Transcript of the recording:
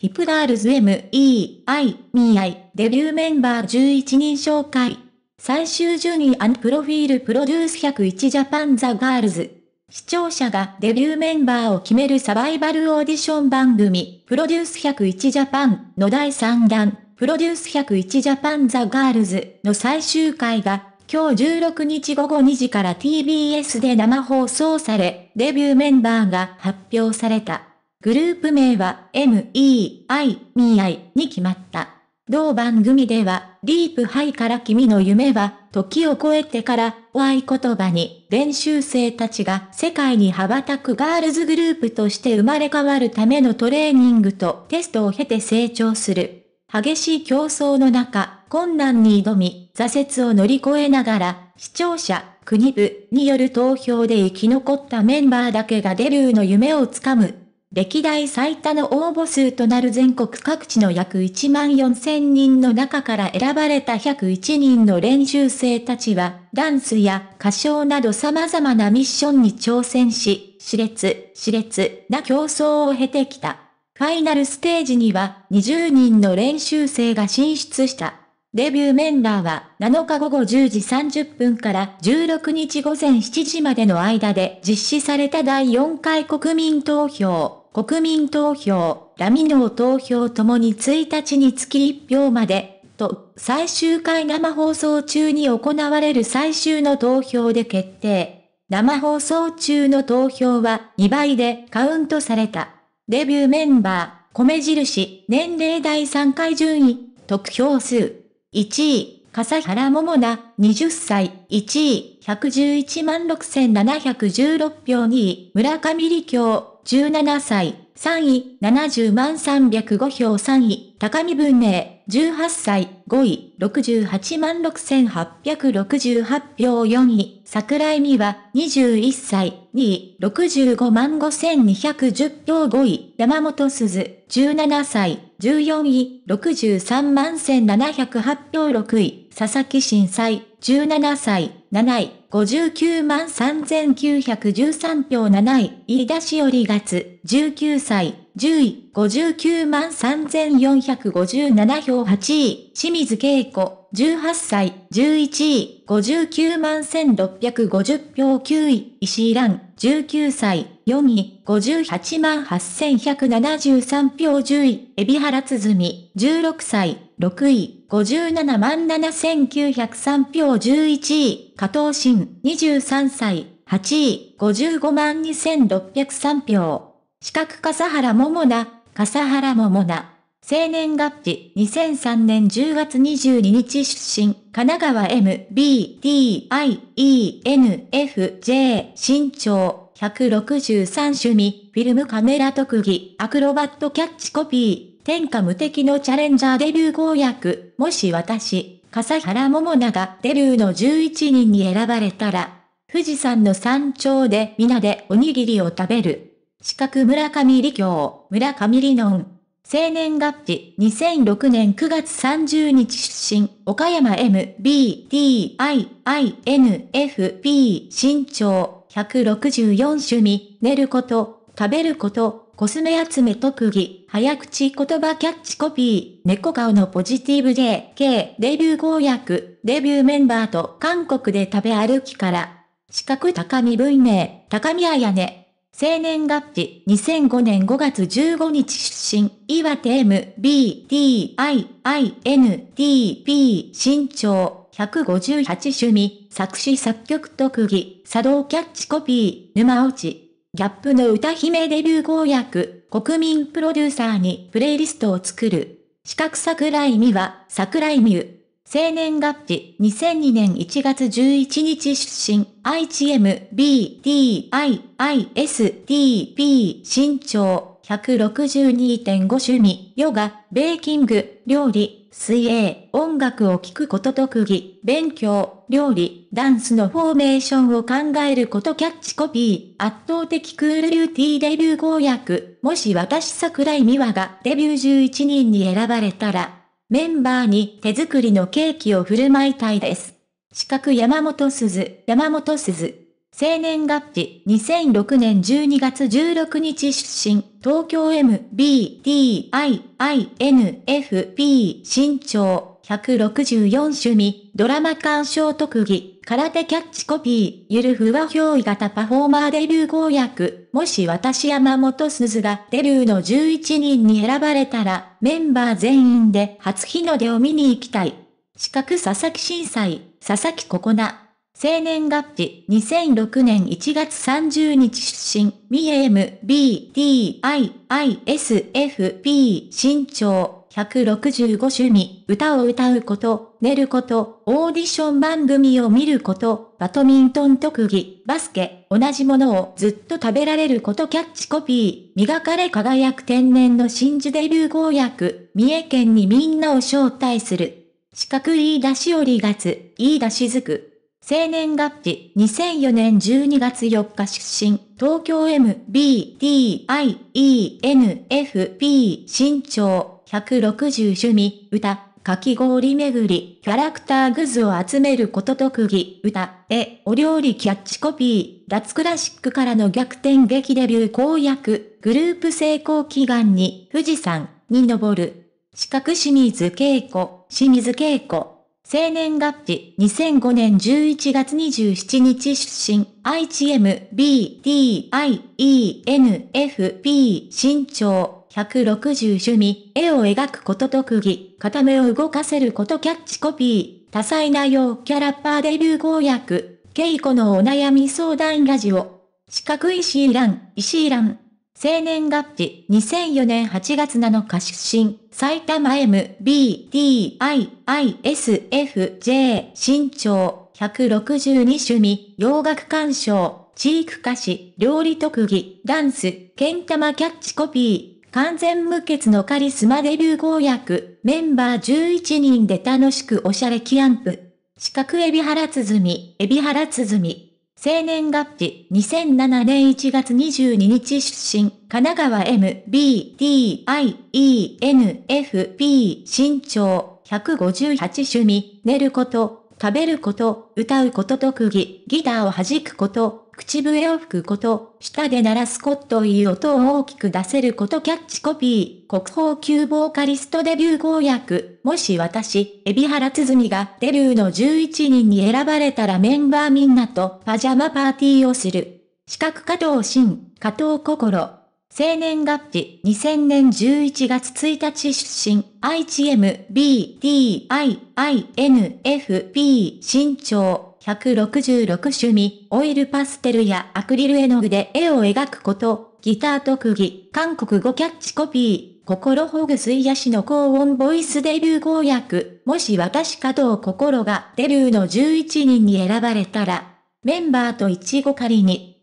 ヒプラールズ MEI ミアイデビューメンバー11人紹介。最終順位プロフィールプロデュース101ジャパンザガールズ。視聴者がデビューメンバーを決めるサバイバルオーディション番組、プロデュース101ジャパンの第3弾、プロデュース101ジャパンザガールズの最終回が、今日16日午後2時から TBS で生放送され、デビューメンバーが発表された。グループ名は MEI、ミアイに決まった。同番組では、ディープハイから君の夢は、時を超えてから、Y 言葉に、練習生たちが世界に羽ばたくガールズグループとして生まれ変わるためのトレーニングとテストを経て成長する。激しい競争の中、困難に挑み、挫折を乗り越えながら、視聴者、国部による投票で生き残ったメンバーだけがデビューの夢をつかむ。歴代最多の応募数となる全国各地の約1万4000人の中から選ばれた101人の練習生たちは、ダンスや歌唱など様々なミッションに挑戦し、熾烈、熾烈な競争を経てきた。ファイナルステージには20人の練習生が進出した。デビューメンバーは7日午後10時30分から16日午前7時までの間で実施された第4回国民投票。国民投票、ラミノー投票ともに1日につき1票まで、と、最終回生放送中に行われる最終の投票で決定。生放送中の投票は2倍でカウントされた。デビューメンバー、米印、年齢第3回順位、得票数。1位、笠原桃奈、20歳、1位、111万6716票2位、村上理京、17歳、3位、70万305票3位、高見文明、18歳、5位、68万6868票4位、桜井美和、21歳、2位、65万5210票5位、山本鈴、17歳、14位、63万1708票6位、佐々木震災、17歳、7位、59万3913票7位、飯田しおり月、19歳、10位、59万3457票8位、清水恵子、18歳、11位、59万1650票9位、石井蘭、19歳、4位、58万8173票10位、海老原つづみ、16歳、6位、57万7903票11位、加藤新、23歳、8位、55万2603票。四角笠原桃奈、笠原桃奈。生年月日、2003年10月22日出身、神奈川 M, B, D, I, E, N, F, J, 身長、163趣味、フィルムカメラ特技、アクロバットキャッチコピー、天下無敵のチャレンジャーデビュー公約、もし私、笠原桃奈がデビューの11人に選ばれたら、富士山の山頂で皆でおにぎりを食べる。四角村上理教、村上理論。青年月日2006年9月30日出身、岡山 MBTIINFP 身長164趣味、寝ること、食べること、コスメ集め特技、早口言葉キャッチコピー、猫顔のポジティブ JK、デビュー公約、デビューメンバーと韓国で食べ歩きから、資格高見文明、高見彩音、生年月日、2005年5月15日出身、岩手 M、B、D、I、I、N、D、P, 身長、158趣味、作詞作曲特技、作動キャッチコピー、沼落ち。ギャップの歌姫デビュー公約、国民プロデューサーにプレイリストを作る。四角桜井美は、桜井美優。青年月日、2002年1月11日出身、IHMBTIISTP、身長、162.5趣味、ヨガ、ベーキング、料理、水泳、音楽を聴くこと特技、勉強、料理、ダンスのフォーメーションを考えることキャッチコピー、圧倒的クールビューティーデビュー公約、もし私桜井美和がデビュー11人に選ばれたら、メンバーに手作りのケーキを振る舞いたいです。四角山本鈴、山本鈴。生年月日2006年12月16日出身、東京 MBTIINFP 身長164趣味、ドラマ鑑賞特技、空手キャッチコピー、ゆるふわ憑依型パフォーマーデビュー公約、もし私山本鈴がデビューの11人に選ばれたら、メンバー全員で初日の出を見に行きたい。四角佐々木震災、佐々木ここな。生年月日2006年1月30日出身、ミエム、B、T、I、I、S、F、P、身長、165趣味、歌を歌うこと、寝ること、オーディション番組を見ること、バドミントン特技、バスケ、同じものをずっと食べられることキャッチコピー、磨かれ輝く天然の真珠デビュー号役、三重県にみんなを招待する。四角い出し折りがつ、いい出しづく。生年月日2004年12月4日出身、東京 MBTIENFP 身長160趣味、歌、かき氷巡り、キャラクターグズを集めること特技、歌、絵、お料理キャッチコピー、脱クラシックからの逆転劇デビュー公約、グループ成功祈願に、富士山に登る。四角清水稽古、清水稽古。生年月日2005年11月27日出身 IHMBDIENFP 身長160趣味絵を描くこと特技片目を動かせることキャッチコピー多彩な陽キャラッパーデビュー公約稽古のお悩み相談ラジオ四角石井蘭石井蘭生年月日2004年8月7日出身、埼玉 MBTIISFJ 身長162趣味、洋楽鑑賞、ーク歌詞、料理特技、ダンス、けん玉キャッチコピー、完全無欠のカリスマデビュー公約、メンバー11人で楽しくおしゃれキャンプ。四角エビハラ鼓、エビハラ鼓。生年月日2007年1月22日出身、神奈川 M, B, t I, E, N, F, P, 身長158趣味、寝ること、食べること、歌うこと特技、ギターを弾くこと、口笛を吹くこと、舌で鳴らすこといい音を大きく出せることキャッチコピー、国宝級ボーカリストデビュー公約、もし私、海老原つずみがデビューの11人に選ばれたらメンバーみんなとパジャマパーティーをする。資格加藤新、加藤心。生年月日2000年11月1日出身 IHMBTIINFP 身長166趣味、オイルパステルやアクリル絵の具で絵を描くこと、ギター特技、韓国語キャッチコピー、心ほぐす癒しの高音ボイスデビュー公約、もし私加藤心がデビューの11人に選ばれたら、メンバーと一語仮に、